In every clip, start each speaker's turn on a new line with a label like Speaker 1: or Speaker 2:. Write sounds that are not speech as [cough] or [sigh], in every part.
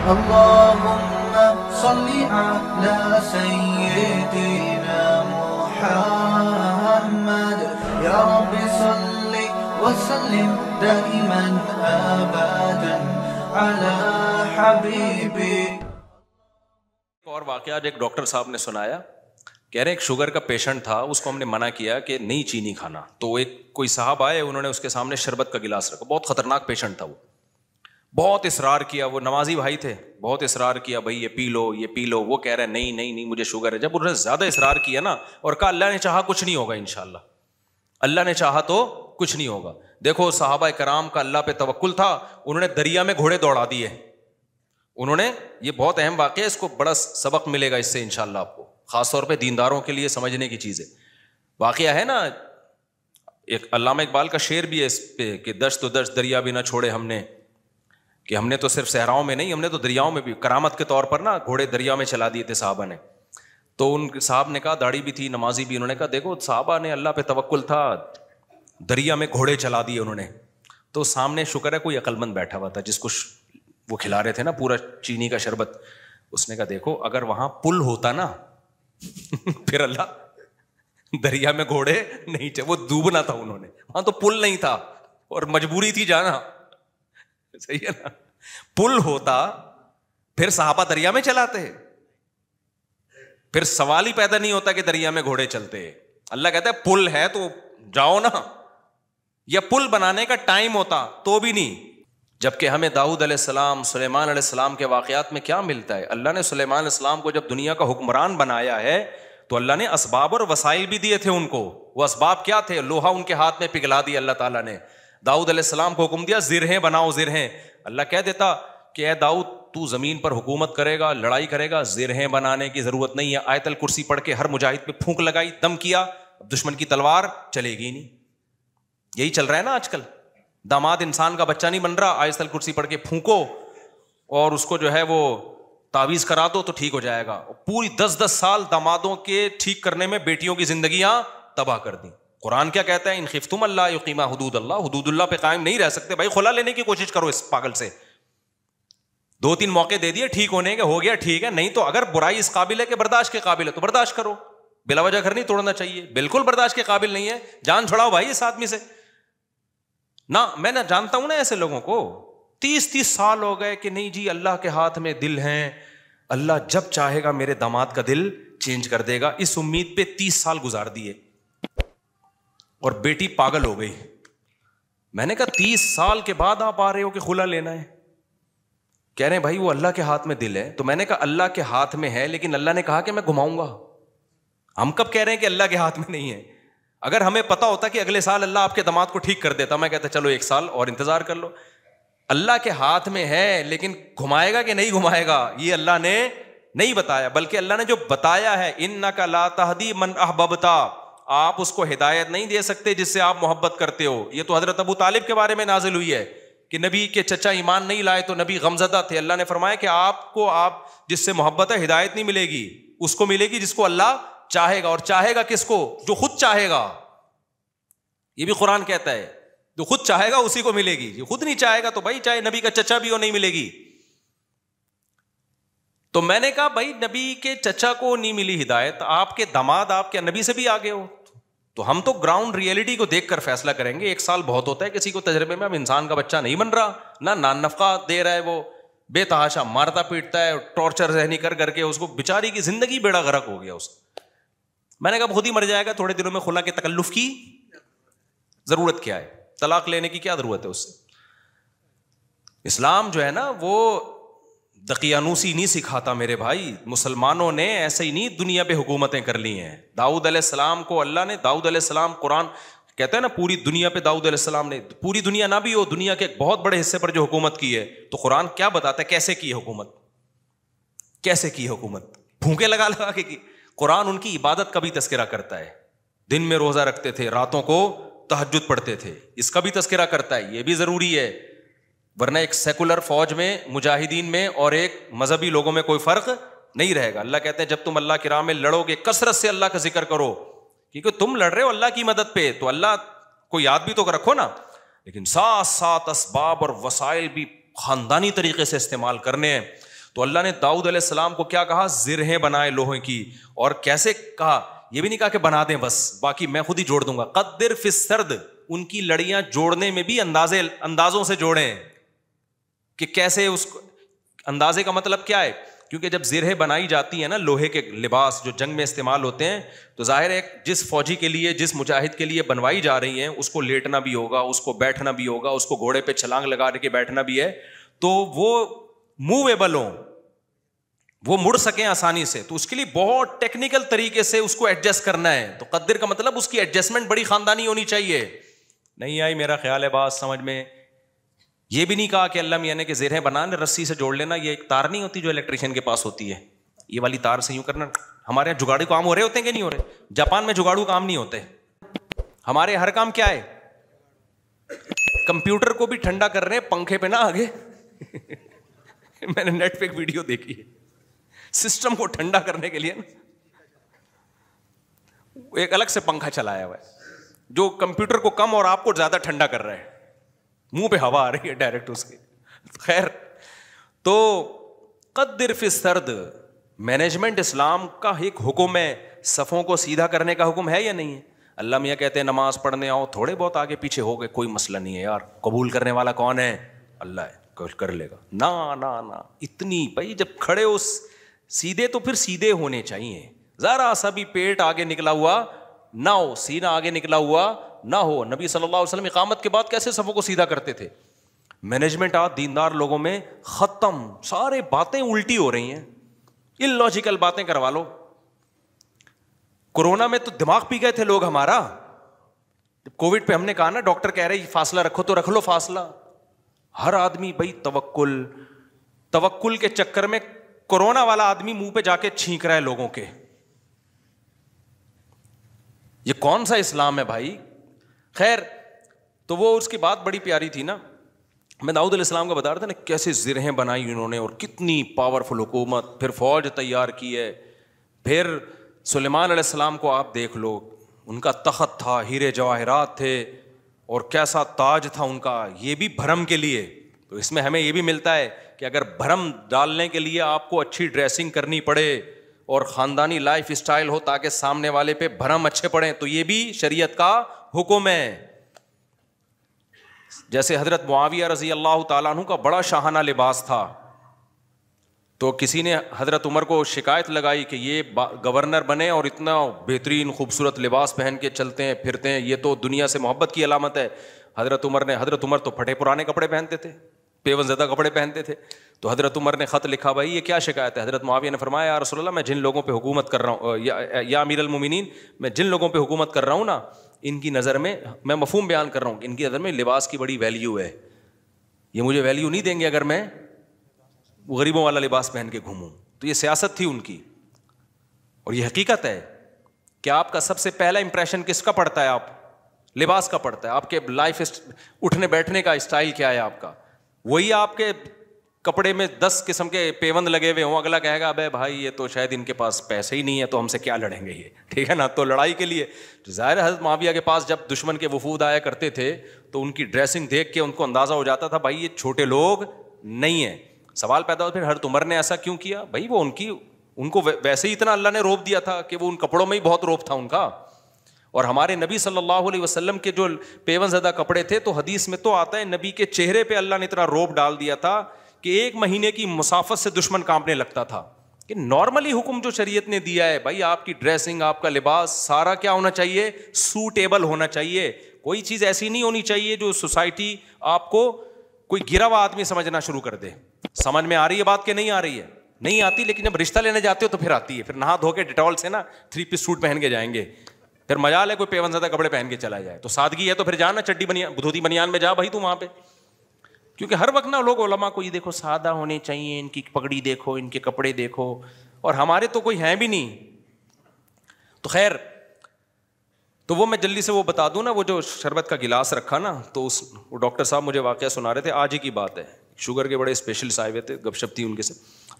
Speaker 1: اللهم صل على سيدنا محمد يا رب صل وسلم دائما على حبيبي और वाक़ एक डॉक्टर साहब ने सुनाया कह रहे एक शुगर का पेशेंट था उसको हमने मना किया कि नहीं चीनी खाना तो एक कोई साहब आए उन्होंने उसके सामने शरबत का गिलास रखा बहुत खतरनाक पेशेंट था वो बहुत इसरार किया वो नमाजी भाई थे बहुत इसरार किया भाई ये पी लो ये पी लो वो कह रहे हैं नहीं नहीं नहीं मुझे शुगर है जब उन्होंने ज़्यादा इसरार किया ना और कहा अल्लाह ने चाहा कुछ नहीं होगा इन अल्लाह ने चाहा तो कुछ नहीं होगा देखो साहबा कराम का अल्लाह पे तवक्ल था उन्होंने दरिया में घोड़े दौड़ा दिए उन्होंने ये बहुत अहम वाक्य है इसको बड़ा सबक मिलेगा इससे इनशाला आपको खासतौर पर दीनदारों के लिए समझने की चीज़ है वाक़ है ना एक अलामा इकबाल का शेर भी है इस पे कि दश तो दश दरिया भी ना छोड़े हमने कि हमने तो सिर्फ सहराओं में नहीं हमने तो दरियाओं में भी करामत के तौर पर ना घोड़े दरिया में चला दिए थे साहबा ने तो उन साहब ने कहा दाढ़ी भी थी नमाजी भी उन्होंने कहा देखो साहबा ने अल्लाह पे तवक्ल था दरिया में घोड़े चला दिए उन्होंने तो सामने शुक्र है कोई अकलमंद बैठा हुआ था जिसको वो खिला रहे थे ना पूरा चीनी का शरबत उसने कहा देखो अगर वहां पुल होता ना [laughs] फिर अल्लाह दरिया में घोड़े नहीं थे वो डूबना था उन्होंने वहां तो पुल नहीं था और मजबूरी थी जाना सही है ना पुल होता फिर साहबा दरिया में चलाते फिर सवाल ही पैदा नहीं होता कि दरिया में घोड़े चलते अल्लाह कहता है पुल है तो जाओ ना यह पुल बनाने का टाइम होता तो भी नहीं जबकि हमें दाऊद अलैहिस्सलाम सुलेमान अलैहिस्सलाम के वाक़ात में क्या मिलता है अल्लाह ने सुलेमान अलैहिस्सलाम को जब दुनिया का हुक्मरान बनाया है तो अल्लाह ने इसबाब और वसाइल भी दिए थे उनको वो असबाब क्या थे लोहा उनके हाथ में पिघला दिया अल्लाह ताला ने दाऊद अलैहिस्सलाम को हुक्म दिया जिरहें बनाओ जिरहें अल्लाह कह देता कि ए दाऊद तू ज़मीन पर हुकूमत करेगा लड़ाई करेगा जिरहें बनाने की ज़रूरत नहीं है आयतल कुर्सी पढ़ के हर मुजाहिद पर फूंक लगाई दम किया अब दुश्मन की तलवार चलेगी नहीं यही चल रहा है ना आजकल दामाद इंसान का बच्चा नहीं बन रहा आयतल कुर्सी पढ़ के फूको और उसको जो है वो तावीज़ करा दो तो ठीक हो जाएगा पूरी दस दस साल दामादों के ठीक करने में बेटियों की जिंदगियां तबाह कर दी कुरान क्या कहता है इन खिफ्तुम अल्लाह यकीमा हदूद अल्लाह हदूदुल्ला पे कायम नहीं रह सकते भाई खुला लेने की कोशिश करो इस पागल से दो तीन मौके दे दिए ठीक होने के हो गया ठीक है नहीं तो अगर बुराई इस काबिल है कि बर्दाश्त के काबिल है तो बर्दाश्त करो बिलावजह घर नहीं तोड़ना चाहिए बिल्कुल बर्दाश्त के काबिल नहीं है जान छुड़ाओ भाई इस आदमी से ना मैं ना जानता हूं ना ऐसे लोगों को तीस तीस साल हो गए कि नहीं जी अल्लाह के हाथ में दिल हैं अल्लाह जब चाहेगा मेरे दामाद का दिल चेंज कर देगा इस उम्मीद पे तीस साल गुजार दिए और बेटी पागल हो गई मैंने कहा तीस साल के बाद आप आ रहे हो कि खुला लेना है कह रहे हैं भाई वो अल्लाह के हाथ में दिल है तो मैंने कहा अल्लाह के हाथ में है लेकिन अल्लाह ने कहा कि मैं घुमाऊंगा हम कब कह रहे हैं कि अल्लाह के हाथ में नहीं है अगर हमें पता होता कि अगले साल अल्लाह आपके दामाद को ठीक कर देता मैं कहता चलो एक साल और इंतजार कर लो अल्लाह के हाथ में है लेकिन घुमाएगा कि नहीं घुमाएगा ये अल्लाह ने नहीं बताया बल्कि अल्लाह ने जो बताया है इन न का लातहदी मन अहबता आप उसको हिदायत नहीं दे सकते जिससे आप मोहब्बत करते हो ये तो हजरत अबू तालिब के बारे में नाजिल हुई है कि नबी के चचा ईमान नहीं लाए तो नबी गमजदा थे अल्लाह ने फरमाया कि आपको आप जिससे मोहब्बत है हिदायत नहीं मिलेगी उसको मिलेगी जिसको अल्लाह चाहेगा और चाहेगा किसको जो खुद चाहेगा ये भी कुरान कहता है जो खुद चाहेगा उसी को मिलेगी जो खुद नहीं चाहेगा तो भाई चाहे नबी का चचा भी हो नहीं मिलेगी तो मैंने कहा भाई नबी के चचा को नहीं मिली हिदायत आपके दामाद आप क्या नबी से भी आगे हो तो हम तो ग्राउंड रियलिटी को देखकर फैसला करेंगे एक साल बहुत होता है किसी को तजर्बे में अब इंसान का बच्चा नहीं बन रहा ना नान नफका दे रहा है वो बेतहाशा मारता पीटता है टॉर्चर जहनी कर करके उसको बेचारी की जिंदगी बेड़ा गरक हो गया उसका मैंने कहा खुद ही मर जाएगा थोड़े दिनों में खुला के तकल्लुफ की जरूरत क्या है तलाक लेने की क्या जरूरत है उससे इस्लाम जो है ना वो दकियानूसी नहीं सिखाता मेरे भाई मुसलमानों ने ऐसे ही नहीं दुनिया पे हुकूमतें कर ली हैं दाऊद अलैहिस्सलाम को अल्लाह ने दाऊद अलैहिस्सलाम कुरान कहते हैं ना पूरी दुनिया पे दाऊद अलैहिस्सलाम ने पूरी दुनिया ना भी हो दुनिया के एक बहुत बड़े हिस्से पर जो हुकूमत की है तो कुरान क्या बताता है कैसे की हुकूमत कैसे की हुकूमत भूखे लगा लगा के कुरान उनकी इबादत का भी तस्करा करता है दिन में रोज़ा रखते थे रातों को तहजद पढ़ते थे इसका भी तस्करा करता है ये भी ज़रूरी है वरना एक सेकुलर फौज में मुजाहिदीन में और एक मजहबी लोगों में कोई फर्क नहीं रहेगा अल्लाह कहते हैं जब तुम अल्लाह के राह में लड़ोगे कसरत से अल्लाह का जिक्र करो क्योंकि तुम लड़ रहे हो अल्लाह की मदद पे तो अल्लाह को याद भी तो रखो ना लेकिन साथ साथ इसबाब और वसाइल भी खानदानी तरीके से इस्तेमाल करने हैं तो अल्लाह ने दाऊद अलैहिस्सलाम को क्या कहा जिरहें बनाए लोहे की और कैसे कहा यह भी नहीं कहा कि बना दें बस बाकी मैं खुद ही जोड़ दूंगा कद्दिर फिसर्द उनकी लड़ियां जोड़ने में भी अंदाजे अंदाजों से जोड़ें कि कैसे उसको अंदाजे का मतलब क्या है क्योंकि जब जिरह बनाई जाती है ना लोहे के लिबास जो जंग में इस्तेमाल होते हैं तो जाहिर है जिस फौजी के लिए जिस मुजाहिद के लिए बनवाई जा रही है उसको लेटना भी होगा उसको बैठना भी होगा उसको घोड़े पे छलांग लगा के बैठना भी है तो वो मूवेबल हो वो मुड़ सके आसानी से तो उसके लिए बहुत टेक्निकल तरीके से उसको एडजस्ट करना है तो कद्दर का मतलब उसकी एडजस्टमेंट बड़ी खानदानी होनी चाहिए नहीं आई मेरा ख्याल है बात समझ में ये भी नहीं कहा कि अल्लाह मियाँ ने कि जेरें बना ले रस्सी से जोड़ लेना ये एक तार नहीं होती जो इलेक्ट्रिशियन के पास होती है ये वाली तार से यूँ करना हमारे यहाँ जुगाड़ू काम हो रहे होते हैं कि नहीं हो रहे जापान में जुगाड़ू काम नहीं होते हमारे हर काम क्या है कंप्यूटर को भी ठंडा कर रहे हैं पंखे पे ना आगे [laughs] मैंने नेट पे एक वीडियो देखी है सिस्टम को ठंडा करने के लिए ना एक अलग से पंखा चलाया हुआ है जो कंप्यूटर को कम और आपको ज्यादा ठंडा कर रहा है मुंह पे हवा आ रही है डायरेक्ट उसके खैर तो कद्दिर फिर सर्द मैनेजमेंट इस्लाम का एक हुक्म है सफ़ों को सीधा करने का हुक्म है या नहीं है अल्लाह मियाँ कहते हैं नमाज पढ़ने आओ थोड़े बहुत आगे पीछे हो गए कोई मसला नहीं है यार कबूल करने वाला कौन है अल्लाह है कर लेगा ना ना ना इतनी भाई जब खड़े हो सीधे तो फिर सीधे होने चाहिए ज़रा सा भी पेट आगे निकला हुआ ना हो सीना आगे निकला हुआ ना हो नबी सल्लल्लाहु अलैहि वसल्लम इकामत के बाद कैसे सफ़ों को सीधा करते थे मैनेजमेंट आज दीनदार लोगों में ख़त्म सारे बातें उल्टी हो रही हैं इलॉजिकल बातें करवा लो कोरोना में तो दिमाग पी गए थे लोग हमारा कोविड पे हमने कहा ना डॉक्टर कह रहे फासला रखो तो रख लो फासला हर आदमी भाई तवक्ल तवक्ल के चक्कर में कोरोना वाला आदमी मुंह पे जाके छींक रहा है लोगों के ये कौन सा इस्लाम है भाई खैर तो वो उसकी बात बड़ी प्यारी थी ना मैं दाऊद अलैहिस्सलाम का बता रहा था ना कैसे ज़रहें बनाई उन्होंने और कितनी पावरफुल हुकूमत फिर फ़ौज तैयार की है फिर सुलेमान अलैहिस्सलाम को आप देख लो उनका तखत था हीरे जवाहरात थे और कैसा ताज था उनका ये भी भरम के लिए तो इसमें हमें ये भी मिलता है कि अगर भरम डालने के लिए आपको अच्छी ड्रेसिंग करनी पड़े और ख़ानदानी लाइफ स्टाइल हो ताकि सामने वाले पे भरम अच्छे पड़े तो ये भी शरीयत का हुक्म है जैसे हज़रत मुआविया रज़ी अल्लाह तु का बड़ा शाहाना लिबास था तो किसी ने हज़रत उमर को शिकायत लगाई कि ये गवर्नर बने और इतना बेहतरीन खूबसूरत लिबास पहन के चलते हैं फिरते हैं ये तो दुनिया से मोहब्बत की अलामत है हज़रत उमर ने हज़रत उमर तो फटे पुराने कपड़े पहनते थे पेवन ज़दा कपड़े पहनते थे तो हज़रत उमर ने ख़त लिखा भाई ये क्या शिकायत है हज़रत माविया ने फरमाया यार रसोल्ला मैं जिन लोगों पर हुकूमत कर रहा हूँ या, या अमीर अलमिन मैं जिन लोगों पर हुकूमत कर रहा हूँ ना इनकी नज़र में मैं मफहम बयान कर रहा हूँ इनकी नज़र में लिबास की बड़ी वैल्यू है ये मुझे वैल्यू नहीं देंगे अगर मैं गरीबों वाला लिबास पहन के घूमूँ तो ये सियासत थी उनकी और ये हकीकत है कि आपका सबसे पहला इंप्रेशन किसका पड़ता है आप लिबास का पड़ता है आपके लाइफ उठने बैठने का स्टाइल क्या है आपका वही आपके कपड़े में दस किस्म के पेवंद लगे हुए हों अगला कहेगा अबे भाई ये तो शायद इनके पास पैसे ही नहीं है तो हमसे क्या लड़ेंगे ये [laughs] ठीक है ना तो लड़ाई के लिए तो ज़ाहिर हज माविया के पास जब दुश्मन के वफूद आया करते थे तो उनकी ड्रेसिंग देख के उनको अंदाज़ा हो जाता था भाई ये छोटे लोग नहीं हैं सवाल पैदा हो फिर हर उमर ने ऐसा क्यों किया भाई वो उनकी उनको वैसे ही इतना अल्लाह ने रोप दिया था कि वो उन कपड़ों में ही बहुत रोप था उनका और हमारे नबी सल्लल्लाहु अलैहि वसल्लम के जो पेवन ज्यादा कपड़े थे तो हदीस में तो आता है नबी के चेहरे पे अल्लाह ने इतना रोप डाल दिया था कि एक महीने की मुसाफत से दुश्मन कांपने लगता था कि नॉर्मली हुक्म जो शरीयत ने दिया है भाई आपकी ड्रेसिंग आपका लिबास सारा क्या होना चाहिए सूटेबल होना चाहिए कोई चीज़ ऐसी नहीं होनी चाहिए जो सोसाइटी आपको कोई गिरा हुआ आदमी समझना शुरू कर दे समझ में आ रही है बात कि नहीं आ रही है नहीं आती लेकिन जब रिश्ता लेने जाते हो तो फिर आती है फिर नहा धो के डिटॉल से ना थ्री पीस सूट पहन के जाएंगे फिर मजा ले कोई पेवन ज्यादा कपड़े पहन के चला जाए तो सादगी है तो फिर जाना चड्डी बनिया धोती बनियान में जा भाई तू वहां पे क्योंकि हर वक्त ना लोग ओलमा को ये देखो सादा होने चाहिए इनकी पगड़ी देखो इनके कपड़े देखो और हमारे तो कोई हैं भी नहीं तो खैर तो वो मैं जल्दी से वो बता दूँ ना वो जो शरबत का गिलास रखा ना तो उस डॉक्टर साहब मुझे वाक़ सुना रहे थे आज ही की बात है शुगर के बड़े स्पेशलिस्ट आए हुए थे गपशप थी उनके से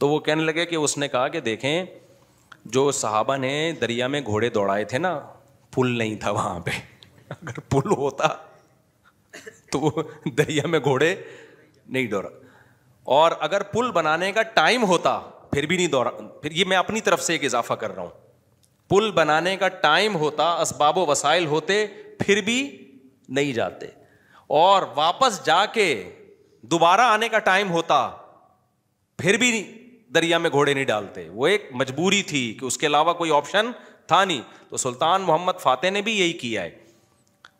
Speaker 1: तो वो कहने लगे कि उसने कहा कि देखें जो साहबा ने दरिया में घोड़े दौड़ाए थे ना पुल नहीं था वहाँ पे [laughs] अगर पुल होता तो दरिया में घोड़े नहीं दौड़ा और अगर पुल बनाने का टाइम होता फिर भी नहीं दौड़ा फिर ये मैं अपनी तरफ से एक इजाफा कर रहा हूँ पुल बनाने का टाइम होता इसबाब वसाइल होते फिर भी नहीं जाते और वापस जाके दोबारा आने का टाइम होता फिर भी दरिया में घोड़े नहीं डालते वो एक मजबूरी थी कि उसके अलावा कोई ऑप्शन था नहीं तो सुल्तान मोहम्मद फातेह ने भी यही किया है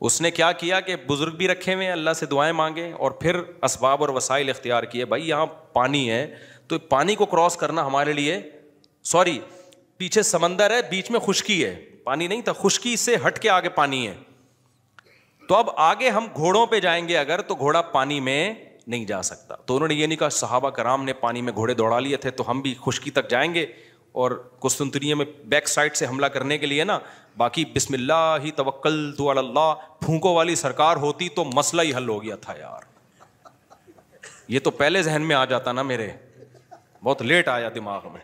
Speaker 1: उसने क्या किया कि बुज़ुर्ग भी रखे हुए हैं अल्लाह से दुआएं मांगे और फिर इसबाब और वसाइल इख्तियार किए भाई यहाँ पानी है तो पानी को क्रॉस करना हमारे लिए सॉरी पीछे समंदर है बीच में खुशकी है पानी नहीं था खुशकी से हट के आगे पानी है तो अब आगे हम घोड़ों पे जाएंगे अगर तो घोड़ा पानी में नहीं जा सकता तो उन्होंने ये नहीं कहा सहाबा कराम ने पानी में घोड़े दौड़ा लिए थे तो हम भी खुशकी तक जाएंगे और कुस्तुंतरी में बैक साइड से हमला करने के लिए ना बाकी बिस्मिल्ला ही तवक्ल तो अल्लाह फूकों वाली सरकार होती तो मसला ही हल हो गया था यार ये तो पहले जहन में आ जाता ना मेरे बहुत लेट आया दिमाग में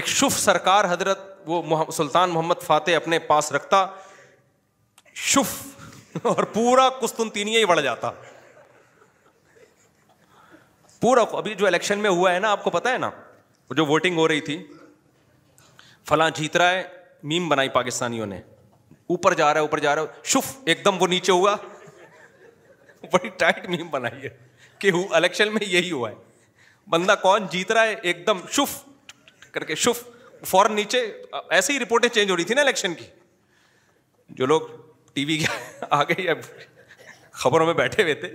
Speaker 1: एक शुभ सरकार हजरत वो सुल्तान मोहम्मद फाते अपने पास रखता शुफ और पूरा कुस्तुनतीनिया ही बढ़ जाता पूरा अभी जो इलेक्शन में हुआ है ना आपको पता है ना जो वोटिंग हो रही थी फला जीत रहा है मीम बनाई पाकिस्तानियों ने ऊपर जा रहा है ऊपर जा रहा है शुफ एकदम वो नीचे हुआ बड़ी टाइट मीम बनाई है कि इलेक्शन में यही हुआ है बंदा कौन जीत रहा है एकदम शुफ करके शुफ फौरन नीचे ऐसे ही रिपोर्टें चेंज हो रही थी ना इलेक्शन की जो लोग टीवी के [laughs] आ गई खबरों में बैठे हुए थे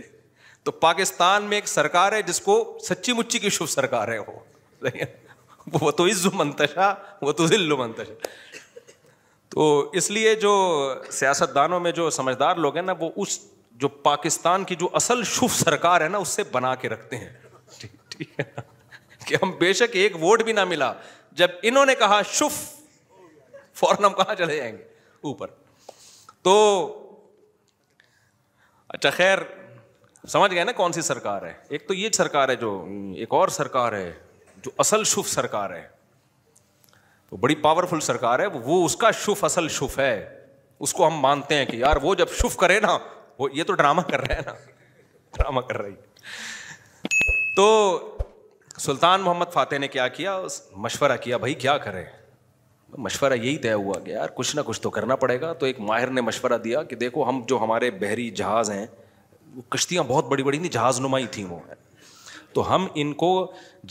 Speaker 1: तो पाकिस्तान में एक सरकार है जिसको सच्ची मुच्ची की शुभ सरकार है वो [laughs] वो तो इज्जु मंतशा वो तो जिल्लु मंतशा तो इसलिए जो सियासतदानों में जो समझदार लोग हैं ना वो उस जो पाकिस्तान की जो असल शुभ सरकार है ना उससे बना के रखते हैं ठीक ठीक है कि हम बेशक एक वोट भी ना मिला जब इन्होंने कहा शुफ फौरन हम कहा चले जाएंगे ऊपर तो अच्छा खैर समझ गए ना कौन सी सरकार है एक तो ये सरकार है जो एक और सरकार है जो असल शुभ सरकार है तो बड़ी पावरफुल सरकार है वो उसका शुफ असल शुफ है उसको हम मानते हैं कि यार वो जब शुफ करे ना वो ये तो ड्रामा कर रहे हैं ना ड्रामा कर रही तो सुल्तान मोहम्मद फातेह ने क्या किया मशवरा किया भाई क्या करें मशवरा यही तय हुआ कि यार कुछ ना कुछ तो करना पड़ेगा तो एक माहिर ने मशवरा दिया कि देखो हम जो हमारे बहरी जहाज़ हैं वो कश्तियाँ बहुत बड़ी बड़ी नहीं जहाज़ नुमाई थी वो तो हम इनको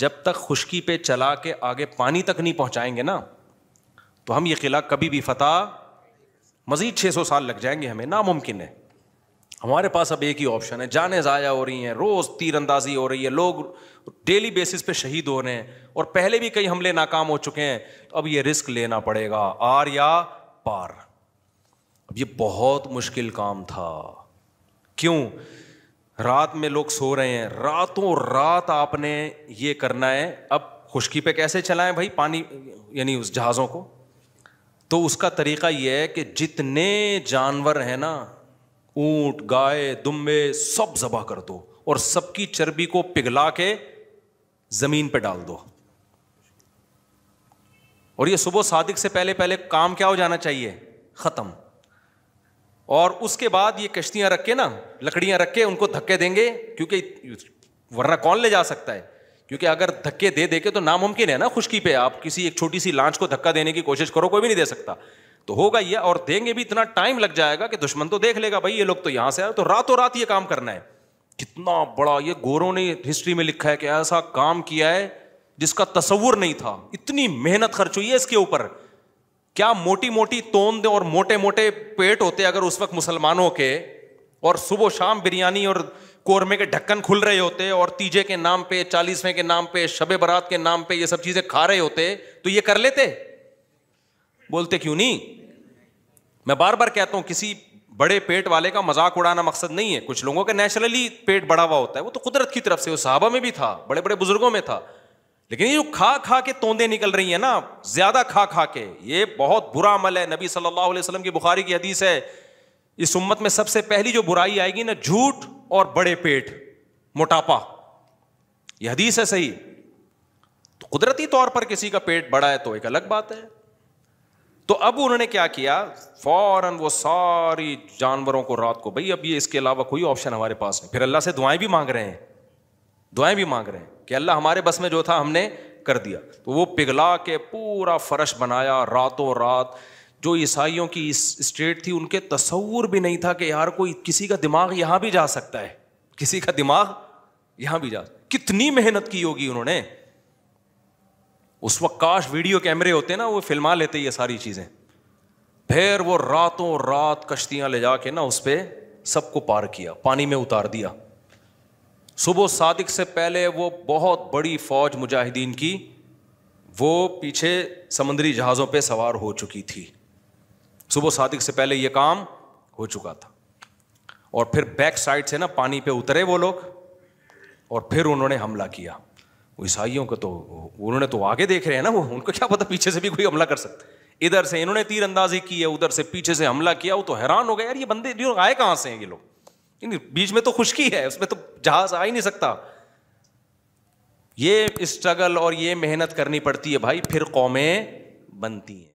Speaker 1: जब तक खुश्की पे चला के आगे पानी तक नहीं पहुंचाएंगे ना तो हम ये किला कभी भी फता मज़ीद छह सौ साल लग जाएंगे हमें नामुमकिन है हमारे पास अब एक ही ऑप्शन है जाने ज़ाया हो रही हैं रोज़ तीर अंदाजी हो रही है लोग डेली बेसिस पे शहीद हो रहे हैं और पहले भी कई हमले नाकाम हो चुके हैं तो अब ये रिस्क लेना पड़ेगा आर या पार अब ये बहुत मुश्किल काम था क्यों रात में लोग सो रहे हैं रातों रात आपने ये करना है अब खुश्की पे कैसे चलाएं भाई पानी यानी उस जहाज़ों को तो उसका तरीका ये है कि जितने जानवर हैं ना ऊंट गाय दुम्बे सब जबा कर दो और सबकी चर्बी को पिघला के ज़मीन पे डाल दो और ये सुबह सादिक से पहले पहले काम क्या हो जाना चाहिए ख़त्म और उसके बाद ये कश्तियां रख के ना लकड़ियां रख के उनको धक्के देंगे क्योंकि वरना कौन ले जा सकता है क्योंकि अगर धक्के दे दे तो नामुमकिन है ना खुशकी पे आप किसी एक छोटी सी लांच को धक्का देने की कोशिश करो कोई भी नहीं दे सकता तो होगा ये और देंगे भी इतना टाइम लग जाएगा कि दुश्मन तो देख लेगा भाई ये लोग तो यहां से आए तो रातों रात ये काम करना है कितना बड़ा ये गोरों ने हिस्ट्री में लिखा है कि ऐसा काम किया है जिसका तस्वुर नहीं था इतनी मेहनत खर्च हुई है इसके ऊपर क्या मोटी मोटी तोंद और मोटे मोटे पेट होते अगर उस वक्त मुसलमानों के और सुबह शाम बिरयानी और कोरमे के ढक्कन खुल रहे होते और तीजे के नाम पे चालीसवें के नाम पे शब बारात के नाम पे ये सब चीज़ें खा रहे होते तो ये कर लेते बोलते क्यों नहीं मैं बार बार कहता हूँ किसी बड़े पेट वाले का मजाक उड़ाना मकसद नहीं है कुछ लोगों का नेचुरली पेट बढ़ा हुआ होता है वो तो कुदरत की तरफ से वो साहबा में भी था बड़े बड़े बुजुर्गों में था लेकिन ये जो खा खा के तोंदे निकल रही है ना ज्यादा खा खा के ये बहुत बुरा अमल है नबी सल्लल्लाहु अलैहि वसल्लम की बुखारी की हदीस है इस उम्मत में सबसे पहली जो बुराई आएगी ना झूठ और बड़े पेट मोटापा यह हदीस है सही तो कुदरती तौर पर किसी का पेट बड़ा है तो एक अलग बात है तो अब उन्होंने क्या किया फौरन वो सारी जानवरों को रात को भाई अब ये इसके अलावा कोई ऑप्शन हमारे पास नहीं फिर अल्लाह से दुआएं भी मांग रहे हैं दुआएं भी मांग रहे हैं कि अल्लाह हमारे बस में जो था हमने कर दिया तो वो पिघला के पूरा फर्श बनाया रातों रात जो ईसाइयों की स्टेट थी उनके तस्वूर भी नहीं था कि यार कोई किसी का दिमाग यहाँ भी जा सकता है किसी का दिमाग यहाँ भी जा कितनी मेहनत की होगी उन्होंने उस वक्त काश वीडियो कैमरे होते ना वो फिल्मा लेते ये सारी चीज़ें फिर वो रातों रात कश्तियाँ ले जाके ना उस पर सबको पार किया पानी में उतार दिया सुबह सादिक से पहले वो बहुत बड़ी फ़ौज मुजाहिदीन की वो पीछे समुद्री जहाज़ों पे सवार हो चुकी थी सुबह सादिक से पहले ये काम हो चुका था और फिर बैक साइड से ना पानी पे उतरे वो लोग और फिर उन्होंने हमला किया ईसाइयों को तो उन्होंने तो आगे देख रहे हैं ना वो उनको क्या पता पीछे से भी कोई हमला कर सकते इधर से इन्होंने तीर अंदाजी की है उधर से पीछे से हमला किया वो तो हैरान हो गए यार ये बंदे आए कहाँ से हैं ये लोग नहीं बीच में तो खुशकी है उसमें तो जहाज आ ही नहीं सकता ये स्ट्रगल और ये मेहनत करनी पड़ती है भाई फिर कौमें बनती हैं